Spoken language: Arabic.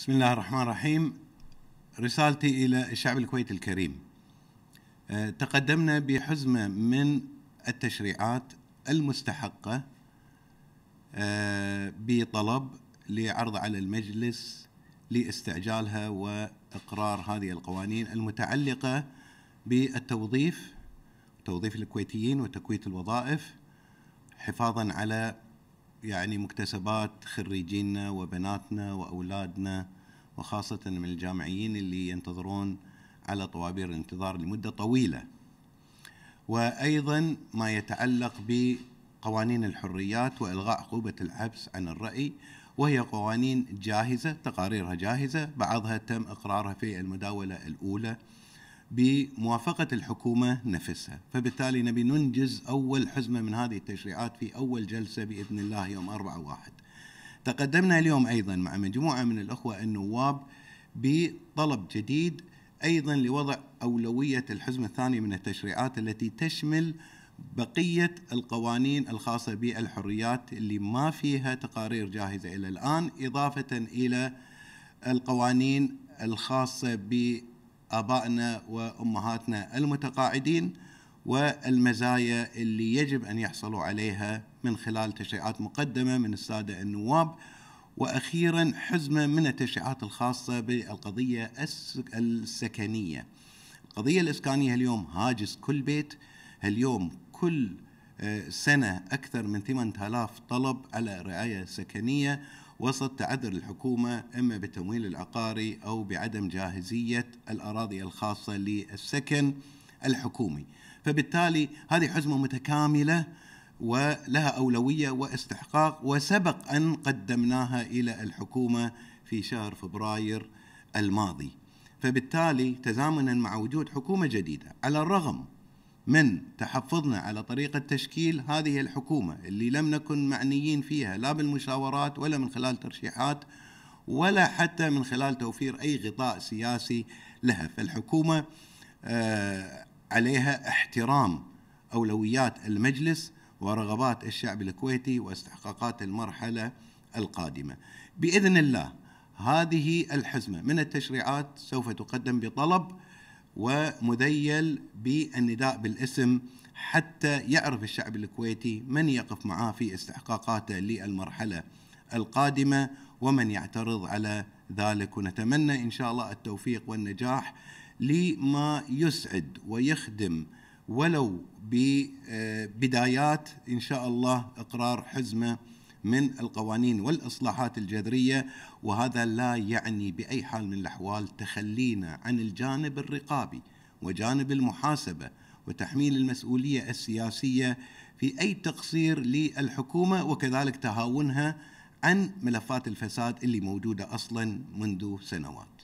بسم الله الرحمن الرحيم رسالتي إلى الشعب الكويتي الكريم آه، تقدمنا بحزمة من التشريعات المستحقة آه، بطلب لعرض على المجلس لاستعجالها وإقرار هذه القوانين المتعلقة بالتوظيف توظيف الكويتيين وتكويت الوظائف حفاظا على يعني مكتسبات خريجينا وبناتنا واولادنا وخاصه من الجامعيين اللي ينتظرون على طوابير الانتظار لمده طويله. وايضا ما يتعلق بقوانين الحريات والغاء عقوبه الحبس عن الراي وهي قوانين جاهزه تقاريرها جاهزه بعضها تم اقرارها في المداوله الاولى بموافقة الحكومة نفسها فبالتالي نبي ننجز أول حزمة من هذه التشريعات في أول جلسة بإذن الله يوم 4 واحد تقدمنا اليوم أيضا مع مجموعة من الأخوة النواب بطلب جديد أيضا لوضع أولوية الحزمة الثانية من التشريعات التي تشمل بقية القوانين الخاصة بالحريات اللي ما فيها تقارير جاهزة إلى الآن إضافة إلى القوانين الخاصة ب آبائنا وأمهاتنا المتقاعدين والمزايا اللي يجب أن يحصلوا عليها من خلال تشريعات مقدمة من السادة النواب وأخيرا حزمة من التشريعات الخاصة بالقضية السكنية القضية الإسكانية اليوم هاجس كل بيت اليوم كل آه، سنة أكثر من 8000 طلب على رعاية سكنية وسط تعذر الحكومة إما بالتمويل العقاري أو بعدم جاهزية الأراضي الخاصة للسكن الحكومي فبالتالي هذه حزمة متكاملة ولها أولوية واستحقاق وسبق أن قدمناها إلى الحكومة في شهر فبراير الماضي فبالتالي تزامنا مع وجود حكومة جديدة على الرغم من تحفظنا على طريقة تشكيل هذه الحكومة اللي لم نكن معنيين فيها لا بالمشاورات ولا من خلال ترشيحات ولا حتى من خلال توفير أي غطاء سياسي لها فالحكومة آه، عليها احترام أولويات المجلس ورغبات الشعب الكويتي واستحقاقات المرحلة القادمة بإذن الله هذه الحزمة من التشريعات سوف تقدم بطلب ومذيل بالنداء بالاسم حتى يعرف الشعب الكويتي من يقف معاه في استحقاقاته للمرحله القادمه ومن يعترض على ذلك ونتمنى ان شاء الله التوفيق والنجاح لما يسعد ويخدم ولو ببدايات آه، ان شاء الله اقرار حزمه من القوانين والإصلاحات الجذرية وهذا لا يعني بأي حال من الأحوال تخلينا عن الجانب الرقابي وجانب المحاسبة وتحميل المسؤولية السياسية في أي تقصير للحكومة وكذلك تهاونها عن ملفات الفساد اللي موجودة أصلا منذ سنوات